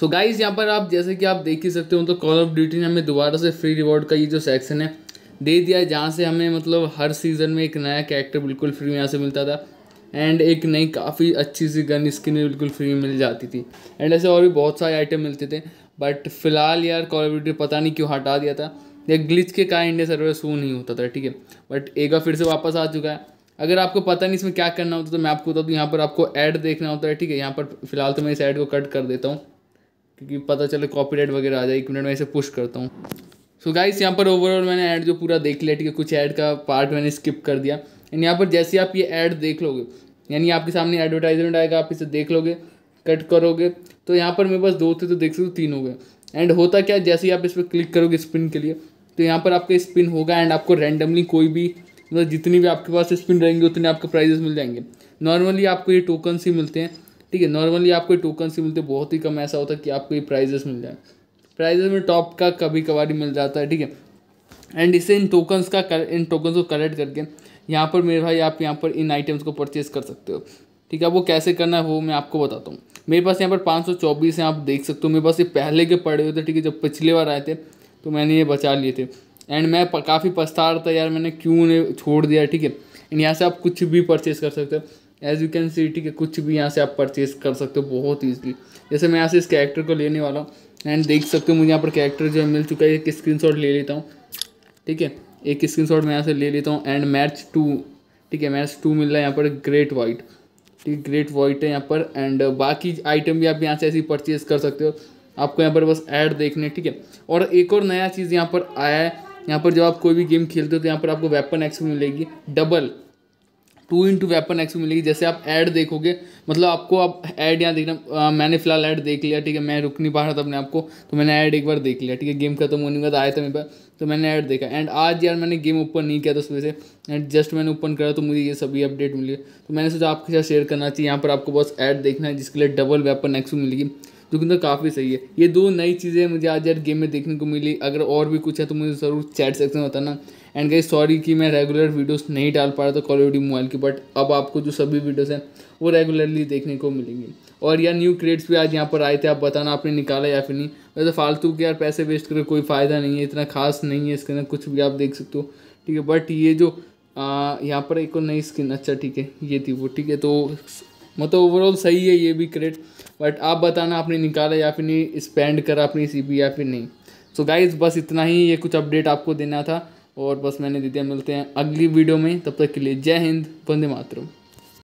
so guys यहाँ पर आप जैसे कि आप देख ही सकते हो तो कॉल ऑफ ड्यूटी ने हमें दोबारा से फ्री रिवॉर्ड का ये जो सेक्शन है दे दिया है जहाँ से हमें मतलब हर सीज़न में एक नया कैरेक्टर बिल्कुल फ्री में यहाँ से मिलता था एंड एक नई काफ़ी अच्छी सी गन स्किन बिल्कुल फ्री में मिल जाती थी एंड ऐसे और भी बहुत सारे आइटम मिलते थे बट फिलहाल यार कॉल ऑफ ड्यूटी पता नहीं क्यों हटा दिया था या ग्लिच के कारण इंडिया सर्वर शो नहीं होता था ठीक है बट एक बार फिर से वापस आ चुका है अगर आपको पता नहीं इसमें क्या करना होता तो मैं आपको बता दूँ यहाँ पर आपको ऐड देखना होता है ठीक है यहाँ पर फिलहाल तो मैं इस ऐड को कट कर देता हूँ क्योंकि पता चले कॉपीराइट वगैरह आ जाए एक मिनट में ऐसे पुश करता हूँ सो गाइस यहाँ पर ओवरऑल मैंने ऐड जो पूरा देख लिया ठीक है कुछ ऐड का पार्ट मैंने स्किप कर दिया एंड यहाँ पर जैसे आप ये ऐड देख लोगे यानी आपके सामने एडवर्टाइजमेंट आएगा आप इसे देख लोगे कट करोगे तो यहाँ पर मेरे पास दो थे तो देख सकते हो तीन हो गए एंड होता क्या जैसे ही आप इस पर क्लिक करोगे स्पिन के लिए तो यहाँ पर आपका स्पिन होगा एंड आपको रैंडमली कोई भी मतलब जितनी भी आपके पास स्पिन रहेंगे उतने आपको प्राइजेस मिल जाएंगे नॉर्मली आपको ये टोकन्स ही मिलते हैं ठीक है नॉर्मली आपको टोकन से मिलते बहुत ही कम ऐसा होता है कि आपको ये प्राइजेस मिल जाए प्राइजेस में टॉप का कभी कभार मिल जाता है ठीक है एंड इसे इन टोकन्स का कर, इन टोकन्स को कलेक्ट करके यहाँ पर मेरे भाई आप यहाँ पर इन आइटम्स को परचेज कर सकते हो ठीक है वो कैसे करना है वो मैं आपको बताता हूँ मेरे पास यहाँ पर पाँच सौ चौबीस हैं आप देख सकते हो मेरे पास ये पहले के पड़े हुए थे ठीक है जब पिछले बार आए थे तो मैंने ये बचा लिए थे एंड मैं काफ़ी पछता रहा था यार मैंने क्यों उन्हें छोड़ दिया ठीक है एंड यहाँ से आप कुछ भी परचेज़ कर सकते हो एज यू कैन सी ठीक है कुछ भी यहाँ से आप परचेज कर सकते हो बहुत ईजिली जैसे मैं यहाँ से इस कैरेक्टर को लेने वाला हूँ एंड देख सकते हो मुझे यहाँ पर कैरेक्टर जो है मिल चुका है एक स्क्रीन ले लेता हूँ ठीक है एक स्क्रीन शॉट मैं यहाँ से ले लेता हूँ एंड मैच टू ठीक है मैच टू मिल रहा है यहाँ पर ग्रेट वाइट ठीक है ग्रेट वाइट है यहाँ पर एंड बाकी आइटम भी आप यहाँ से ऐसी परचेज कर सकते हो आपको यहाँ पर बस ऐड देखने ठीक है और एक और नया चीज़ यहाँ पर आया है यहाँ पर जब आप कोई भी गेम खेलते हो तो यहाँ पर आपको वेपन एक्स मिलेगी double two into weapon X मिलेगी जैसे आप ऐड देखोगे मतलब आपको आप ऐड यहाँ देखना आ, मैंने फिलहाल ऐड देख लिया ठीक है मैं रुक नहीं पा रहा था अपने आपको तो मैंने ऐड एक बार देख लिया ठीक है गेम खत्म होने के बाद आया था मेरे पास तो मैंने ऐड देखा एंड आज यार मैंने गेम ओपन नहीं किया था उसमें से एंड जस्ट मैंने ओपन करा तो मुझे ये सभी अपडेट मिली तो मैंने सोचा आपके साथ शेयर करना चाहिए यहाँ पर आपको बस ऐड देखना है जिसके लिए डबल वेपन एक्स मिलेगी जो कि तो काफ़ी सही है ये दो नई चीज़ें मुझे आज यार गेम में देखने को मिली अगर और भी कुछ है तो मुझे ज़रूर चैट सेक्शन बताना एंड गई सॉरी कि मैं रेगुलर वीडियोस नहीं डाल पा रहा था कॉल ऑफ मोबाइल की बट अब आपको जो सभी वीडियोस हैं वो रेगुलरली देखने को मिलेंगी और यार न्यू क्रिएट्स भी आज यहाँ पर आए थे आप बताना आपने निकाला या फिर नहीं वैसे तो फालतू के यार पैसे वेस्ट करके कोई फ़ायदा नहीं है इतना खास नहीं है इसके अंदर कुछ भी आप देख सकते हो ठीक है बट ये जो यहाँ पर एक और नई स्किन अच्छा ठीक है ये थी वो ठीक है तो मतलब ओवरऑल सही है ये भी क्रेड बट आप बताना आपने निकाला या फिर नहीं स्पेंड करा अपनी सी या फिर नहीं सो so गाइज बस इतना ही ये कुछ अपडेट आपको देना था और बस मैंने दे दिया मिलते हैं अगली वीडियो में तब तक के लिए जय हिंद वंदे मातरम